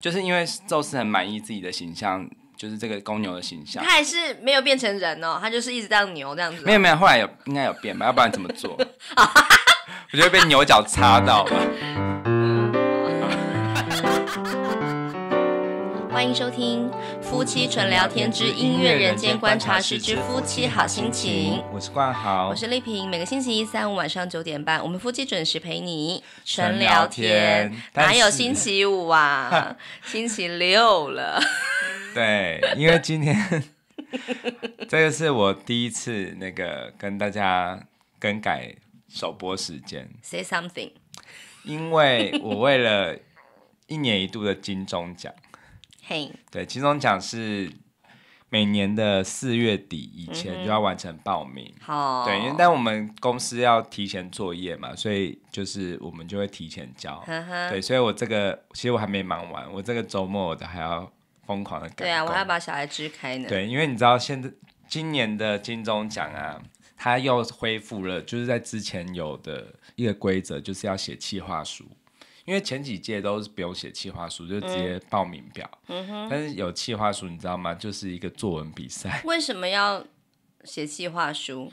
就是因为宙斯很满意自己的形象，就是这个公牛的形象。他还是没有变成人哦，他就是一直这样牛这样子。没有没有，后来有应该有变吧，要不然怎么做？我觉得被牛角插到了。欢迎收听《夫妻纯聊天之音乐人间观察室之夫妻好心情》。我是冠豪，我是丽萍。每个星期一、三、五晚上九点半，我们夫妻准时陪你纯聊天。哪有星期五啊？星期六了。对，因为今天 这个是我第一次那个跟大家更改首播时间。Say something。因为我为了一年一度的金钟奖。对，金钟奖是每年的四月底以前就要完成报名。好，对，因但我们公司要提前作业嘛，所以就是我们就会提前交。对，所以我这个其实我还没忙完，我这个周末我都还要疯狂的赶。对啊，我要把小孩支开呢。对，因为你知道，现在今年的金钟奖啊，它又恢复了，就是在之前有的一个规则，就是要写企划书。因为前几届都是不用写企划书，就直接报名表。嗯哼，但是有企划书，你知道吗？就是一个作文比赛。为什么要写企划书？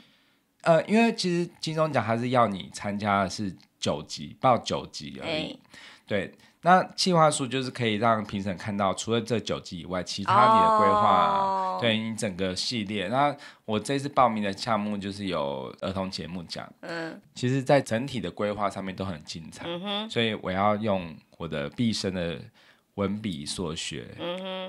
呃，因为其实金钟奖它是要你参加的是九级，报九级而已。对。那计划书就是可以让评审看到，除了这九集以外，其他你的规划，对你整个系列。那我这次报名的项目就是有儿童节目奖，嗯，其实在整体的规划上面都很精彩，嗯所以我要用我的毕生的。文笔所学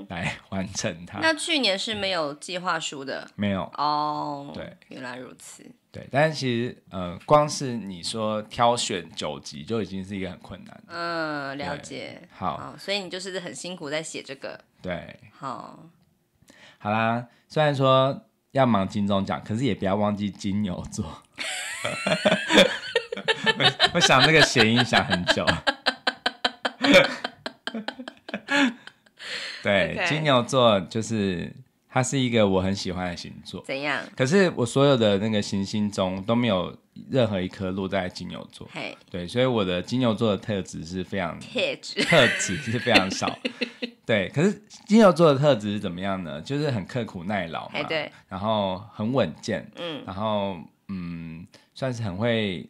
来完成它。那去年是没有计划书的，没有哦。对，原来如此。对，但是其实呃，光是你说挑选九集就已经是一个很困难嗯，了解。好，所以你就是很辛苦在写这个。对。好好啦，虽然说要忙金钟奖，可是也不要忘记金牛座。我想那个谐音想很久。对，金牛座就是它是一个我很喜欢的星座。怎样？可是我所有的那个行星中都没有任何一颗落在金牛座。嘿，对，所以我的金牛座的特质是非常特质，特质是非常少。对，可是金牛座的特质怎么样呢？就是很刻苦耐劳嘛，对，然后很稳健，嗯，然后嗯，算是很会。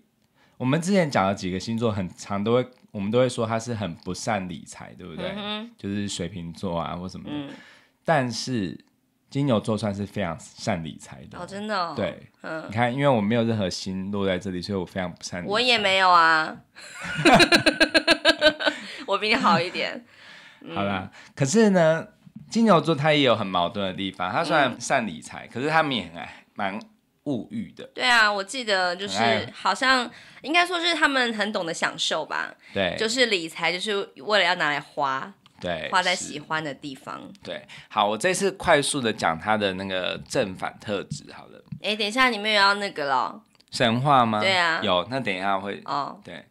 我们之前讲了几个星座，很常都会。我们都会说他是很不善理财，对不对？就是水瓶座啊，或什么的。但是金牛座算是非常善理财的，哦，真的。对，嗯，你看，因为我没有任何心落在这里，所以我非常不善。我也没有啊，我比你好一点。好啦，可是呢，金牛座他也有很矛盾的地方。他虽然善理财，可是他们也蛮……物欲的，对啊，我记得就是好像应该说是他们很懂得享受吧，对，就是理财就是为了要拿来花，对，花在喜欢的地方，对，好，我这次快速的讲他的那个正反特质好了，哎，等一下你们有要那个了，神话吗？对啊，有，那等一下会，哦，对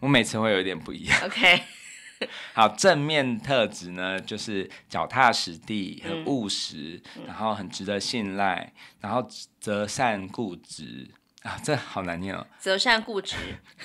我每次会有点不一样，OK。好，正面特质呢，就是脚踏实地，很务实，然后很值得信赖，然后择善固执啊，这好难念哦。择善固执，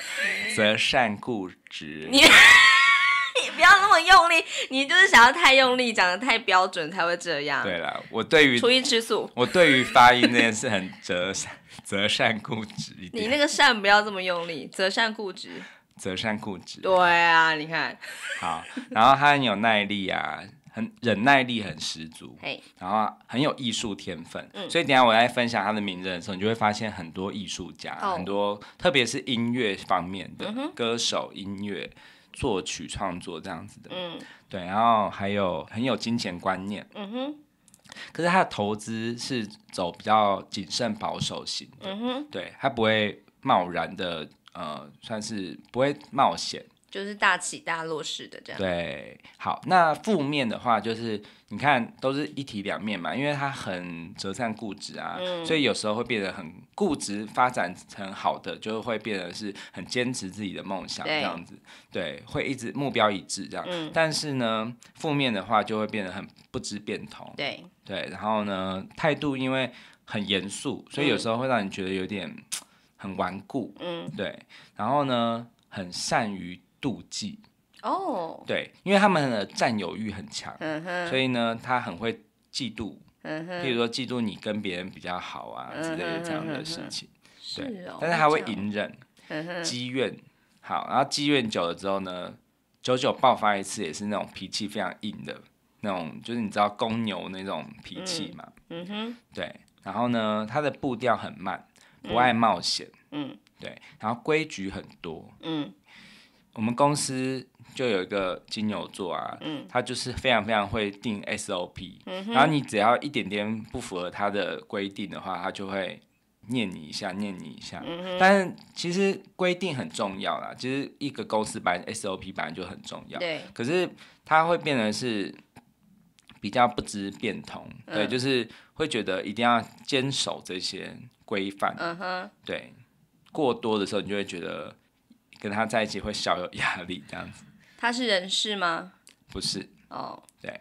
择善固执。你你不要那么用力，你就是想要太用力，讲的太标准才会这样。对了，我对于初一吃素，我对于发音这件事很择善择善固执一点。你那个善不要这么用力，择善固执。择善固执。对啊，你看。好，然后他很有耐力啊，很忍耐力很十足。然后很有艺术天分。嗯。所以等下我在分享他的名人的时候，你就会发现很多艺术家，很多特别是音乐方面的歌手、音乐作曲创作这样子的。嗯。对，然后还有很有金钱观念。嗯哼。可是他的投资是走比较谨慎保守型的。嗯对他不会贸然的。呃，算是不会冒险，就是大起大落式的这样。对，好，那负面的话就是，你看，都是一体两面嘛，因为他很折善固执啊，所以有时候会变得很固执，发展成好的就会变得是很坚持自己的梦想这样子。对，会一直目标一致这样。嗯。但是呢，负面的话就会变得很不知变通。对。对，然后呢，态度因为很严肃，所以有时候会让你觉得有点。很顽固，嗯，对，然后呢，很善于妒忌，哦，对，因为他们的占有欲很强，嗯所以呢，他很会嫉妒，嗯哼，如说嫉妒你跟别人比较好啊之类这样的事情，对，但是他会隐忍，嗯哼，积怨，好，然后积怨久了之后呢，久久爆发一次也是那种脾气非常硬的那种，就是你知道公牛那种脾气嘛，嗯哼，对，然后呢，他的步调很慢。不爱冒险，嗯，对，然后规矩很多，嗯，我们公司就有一个金牛座啊，嗯，他就是非常非常会定 SOP，嗯然后你只要一点点不符合他的规定的话，他就会念你一下，念你一下，嗯但是其实规定很重要啦，其实一个公司版 SOP 版就很重要，对，可是他会变成是比较不知变通，对，就是会觉得一定要坚守这些。规范，嗯哼，对，过多的时候你就会觉得跟他在一起会小有压力这样子。他是人事吗？不是哦，对，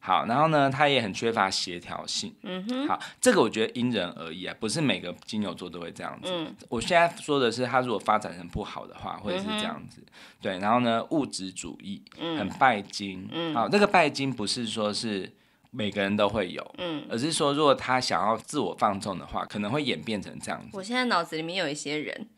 好，然后呢，他也很缺乏协调性，嗯哼，好，这个我觉得因人而异啊，不是每个金牛座都会这样子。我现在说的是他如果发展很不好的话，会是这样子，对，然后呢，物质主义，很拜金，嗯，好，这个拜金不是说是。每个人都会有，嗯，而是说，如果他想要自我放纵的话，可能会演变成这样子。我现在脑子里面有一些人，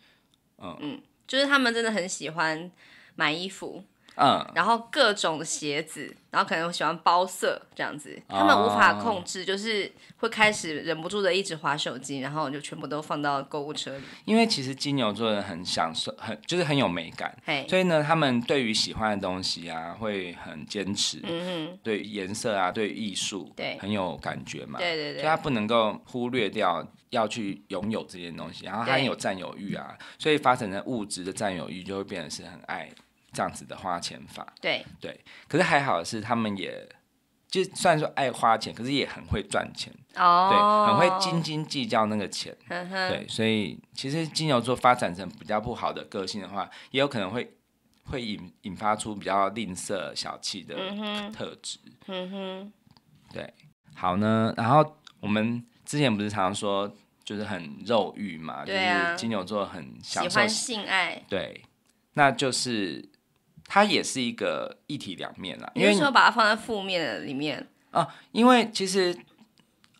嗯嗯，就是他们真的很喜欢买衣服。嗯，然后各种鞋子，然后可能喜欢包色这样子，他们无法控制，就是会开始忍不住的一直划手机，然后就全部都放到购物车里。因为其实金牛座人很享受，很就是很有美感，所以呢，他们对于喜欢的东西啊会很坚持。嗯对颜色啊，对艺术，对很有感觉嘛。对对对。所以他不能够忽略掉要去拥有这件东西，然后他很有占有欲啊，所以发展的物质的占有欲就会变得是很爱。这样子的花钱法，对对，可是还好是他们也，就算说爱花钱，可是也很会赚钱哦，对，很会斤斤计较那个钱，对，所以其实金牛座发展成比较不好的个性的话，也有可能会会引引发出比较吝啬小气的特质，嗯哼，对，好呢，然后我们之前不是常常说，就是很肉欲嘛，对是金牛座很喜欢性爱，对，那就是。他也是一个一体两面啊，你是说把它放在负面的里面啊？因为其实，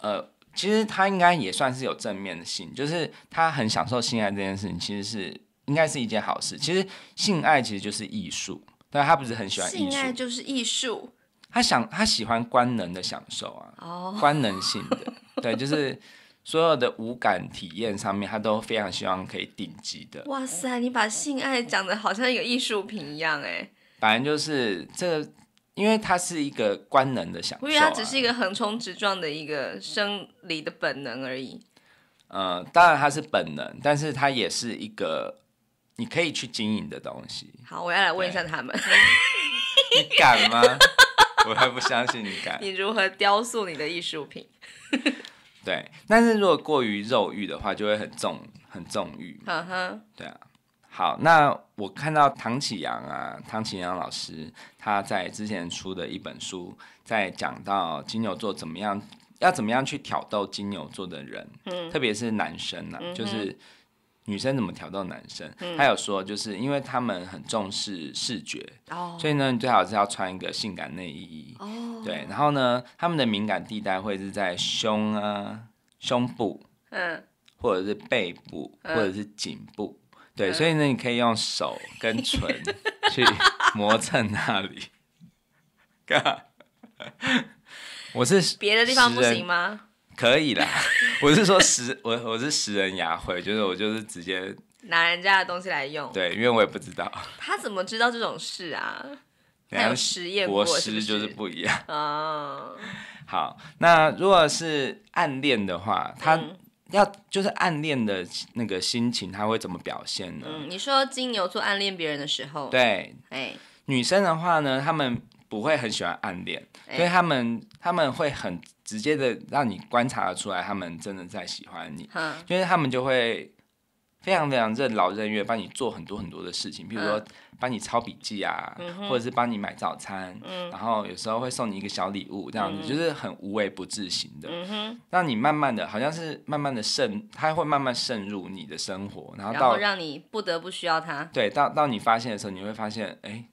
呃，其实他应该也算是有正面的性，就是他很享受性爱这件事情，其实是应该是一件好事。其实性爱其实就是艺术，但他不是很喜欢性爱就是艺术。他想，他喜欢官能的享受啊，哦，官能性的，对，就是。所有的五感体验上面，他都非常希望可以顶级的。哇塞，你把性爱讲的好像一个艺术品一样哎。反正就是这，因为它是一个官能的享受。因为它只是一个横冲直撞的一个生理的本能而已。嗯，当然它是本能，但是它也是一个你可以去经营的东西。好，我要来问一下他们，你敢吗？我还不相信你敢。你如何雕塑你的艺术品？对，但是如果过于肉欲的话，就会很纵，很纵欲。嗯对啊。好，那我看到唐启阳啊，唐启阳老师他在之前出的一本书，在讲到金牛座怎么样，要怎么样去挑逗金牛座的人，特别是男生呢，就是。女生怎么挑逗男生？他有说，就是因为他们很重视视觉，所以呢，你最好是要穿一个性感内衣。对，然后呢，他们的敏感地带会是在胸啊、胸部，嗯，或者是背部，或者是颈部。对，所以呢，你可以用手跟唇 去磨蹭那里。我是别的地方不行吗？可以啦，我是说食我我是食人牙慧，就是我就是直接拿人家的东西来用，对，因为我也不知道他怎么知道这种事啊。有实验过是就是不一样啊。好，那如果是暗恋的话，他要就是暗恋的那个心情，他会怎么表现呢？嗯，你说金牛座暗恋别人的时候，对，哎，女生的话呢，他们不会很喜欢暗恋，所以他们他们会很。直接的让你观察出来，他们真的在喜欢你，因为他们就会非常非常任劳任怨，帮你做很多很多的事情，比如说帮你抄笔记啊，或者是帮你买早餐，然后有时候会送你一个小礼物，这样子就是很无微不至型的。嗯让你慢慢的好像是慢慢的渗，他会慢慢渗入你的生活，然后然让你不得不需要他。对，到到你发现的时候，你会发现，哎。